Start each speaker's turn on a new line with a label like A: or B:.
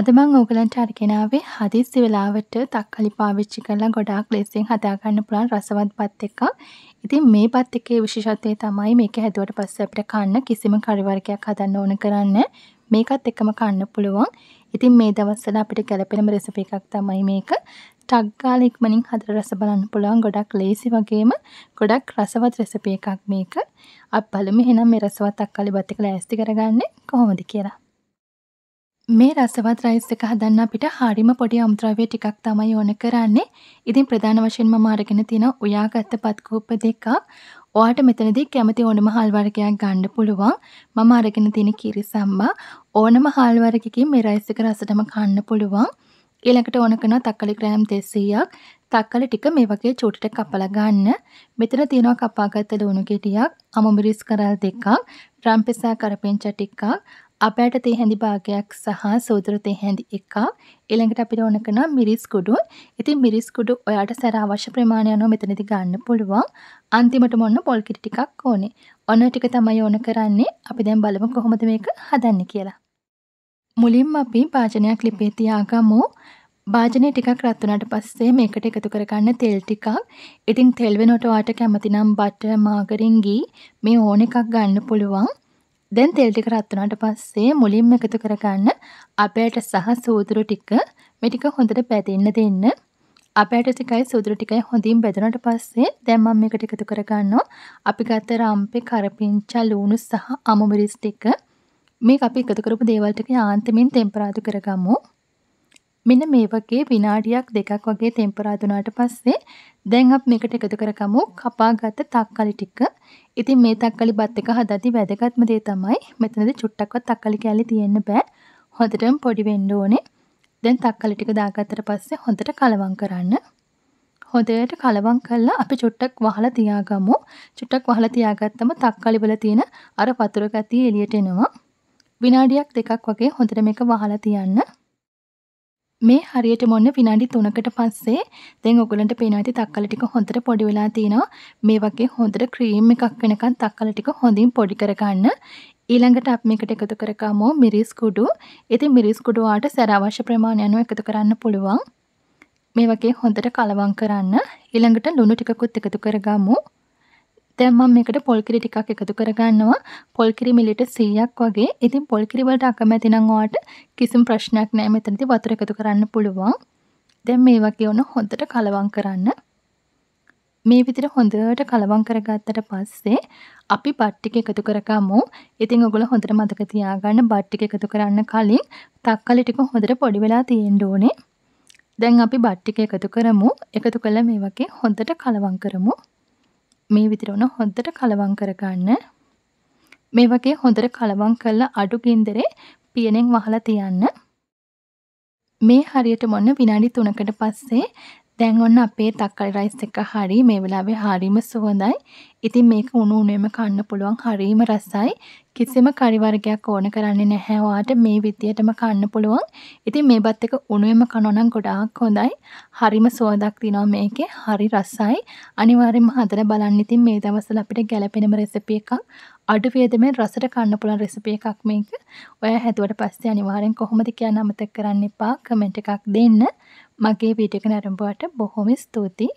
A: අද මං ඕගලන්ට අරගෙන ආවේ හදිස්සි වෙලාවට තක්කලි පාවිච්චි කරලා ගොඩාක් ලෙස්සෙන් හදාගන්න පුළුවන් රසවත් බත් එකක්. ඉතින් මේ බත් එකේ විශේෂත්වය තමයි මේක හැදුවට පස්සේ අපිට කන්න කිසිම කරි වර්ගයක් හදන්න ඕන කරන්නේ මේකත් එක්කම කන්න පුළුවන්. ඉතින් මේ දවස්වල අපිට ගැලපෙනම රෙසිපි එකක් තමයි මේක. ටක් ගාලා ඉක්මනින් හදලා රස බලන්න පුළුවන් ගොඩක් ලේසි වගේම ගොඩක් රසවත් රෙසිපි එකක් මේක. අපි බලමු එහෙනම් මේ රසවත් තක්කලි බත් එක ලෑස්ති කරගන්නේ කොහොමද කියලා. මේ රසවත් රයිස් එක හදන්න අපිට හරිම පොඩි අමුද්‍රව්‍ය ටිකක් තමයි ඕන කරන්නේ. ඉතින් ප්‍රධාන වශයෙන්ම මම අරගෙන තියෙනවා උයාගත්ත පත් කූප දෙකක්. ඔයාට මෙතනදී කැමති ඕනම හල් වර්ගයක් ගන්න පුළුවන්. මම අරගෙන තියෙන කිරිසම්මා. ඕනම හල් වර්ගකින් මේ රයිස් එක රසටම කන්න පුළුවන්. ඊළඟට ඕන කරනවා තක්කලි ග්‍රෑම් 200ක්. තක්කලි ටික මේ වගේ චූටිට කපලා ගන්න. මෙතන තියෙනවා කපාගත්ත ලුණු ගෙඩියක්, අමුමිරිස් කරල් දෙකක්, රම්පෙසා කරපෙංචා ටිකක්, අපෑට තේ හැඳි භාගයක් සහ සූදුරු තේ හැඳි එකක් ඊළඟට අපිට ඕන කරනවා මිරිස් කුඩු. ඉතින් මිරිස් කුඩු ඔයාට සැර අවශ්‍ය ප්‍රමාණය අනුව මෙතනදී ගන්න පුළුවන්. අන්තිමට මොන්න පොල් කිරි ටිකක් ඕනේ. ඔන්න ටික තමයි ඕන කරන්නේ. අපි දැන් බලමු කොහොමද මේක හදන්නේ කියලා. මුලින්ම අපි භාජනයක් ලිපේ තියාගමු. භාජනය ටිකක් රත් වුණාට පස්සේ මේකට එකතු කරගන්න තෙල් ටිකක්. ඉතින් තෙල් වෙනකොට ඔයාට කැමති නම් බටර්, මාගරින්, ගී මේ ඕන එකක් ගන්න පුළුවන්. දැන් තෙල් ටික රත් වුණාට පස්සේ මුලින්ම එකතු කරගන්න අපයට සහ සූදුරු ටික මේ ටික හොඳට පැදෙන්න දෙන්න. අපයට ටිකයි සූදුරු ටිකයි හොඳින් බැදුනට පස්සේ දැන් මම මේකට එකතු කරගන්නවා. අපි ගත්ත රම්පේ කරපිංචා ලූණු සහ අමු මිරිස් ටික. මේක අපි එකතු කරපු දේවල් ටික යාන්තමින් තෙම්පරාදු කරගමු. මෙන්න මේ වගේ විනාඩියක් දෙකක් වගේ තෙම්පරාදුනාට පස්සේ දැන් අප මේකට එකතු කරගමු කපාගත්ත තක්කලි ටික. ඉතින් මේ තක්කලි බත් එක හදද්දි වැදගත්ම දේ තමයි මෙතනදී චුට්ටක්වත් තක්කලි කෑලි තියෙන්න බෑ. හොඳටම පොඩි වෙන්න ඕනේ. දැන් තක්කලි ටික දාගත්තට පස්සේ හොඳට කලවම් කරන්න. හොඳට කලවම් කළා අපි චුට්ටක් වහලා තියාගමු. චුට්ටක් වහලා තියාගත්තම තක්කලි වල තියෙන අර වතුර ගතිය එළියට එනවා. විනාඩියක් දෙකක් වගේ හොඳට මේක වහලා තියන්න. මේ හරියට මොන්න විනාඩි 3කට පස්සේ දැන් ඔයගලන්ට පේනවා ඇති තක්කල ටික හොඳට පොඩි වෙලා තිනවා. මේ වගේ හොඳට ක්‍රීම් එකක් වෙනකන් තක්කල ටික හොඳින් පොඩි කරගන්න. ඊළඟට අපි මේකට එකතු කරගමු මිරිස් කුඩු. ඉතින් මිරිස් කුඩු වාට සැර අවශ්‍ය ප්‍රමාණය අනුව එකතු කරන්න පුළුවන්. මේ වගේ හොඳට කලවම් කරන්න. ඊළඟට ලුණු ටිකකුත් එකතු කරගමු. දැන් මම මේකට පොල්කිරි ටිකක් එකතු කරගන්නවා. පොල්කිරි මිලිට 100ක් වගේ. ඉතින් පොල්කිරි වලට අකමැති නම් ඔයාට කිසිම ප්‍රශ්නයක් නෑ. මෙතනදී වතුර එකතු කරන්න පුළුවන්. දැන් මේ වගේ ඔන්න හොඳට කලවම් කරන්න. මේ විදිහට හොඳට කලවම් කරගත්තට පස්සේ අපි බත් ටික එකතු කරගමු. ඉතින් ඔයගොල්ලෝ හොඳට මතක තියාගන්න බත් ටික එකතු කරන්න කලින් තක්කලි ටික හොඳට පොඩි වෙලා තියෙන්න ඕනේ. දැන් අපි බත් ටික එකතු කරමු. එකතු කළා මේ වගේ හොඳට කලවම් කරමු. මේ විදිහට ඔන්න හොඳට කලවම් කරගන්න. මේ වගේ හොඳට කලවම් කරලා අඩු ගින්දරේ පියනෙන් වහලා තියන්න. මේ හරියට මොන්න විනාඩි 3කට පස්සේ දැන් ඔන්න අපේ තක්කඩි රයිස් එක හරි මේ වෙලාවේ හරිම සුවඳයි. ඉතින් මේක උණු උණුවේම කන්න පුළුවන් හරිම රසයි. කිසිම කරි වර්ගයක් ඕන කරන්නේ නැහැ. ඔයාට මේ විදියටම කන්න පුළුවන්. ඉතින් මේ බත් එක උණුවේම කනවා නම් ගොඩාක් හොඳයි. හරිම සුවඳක් තියෙනවා මේකේ. හරි රසයි. අනිවාර්යෙන්ම හදලා බලන්න. ඉතින් මේ දවස්වල අපිට ගැලපෙනම රෙසිපි එකක්. අඩු වියදමෙන් රසට කන්න පුළුවන් රෙසිපි එකක් මේක. ඔයා හැදුවට පස්සේ අනිවාර්යෙන් කොහොමද කියන අමතක කරන්න එපා. කමෙන්ට් එකක් දෙන්න. මගේ වීඩියක නැරඹුවට බොහොම ස්තුතියි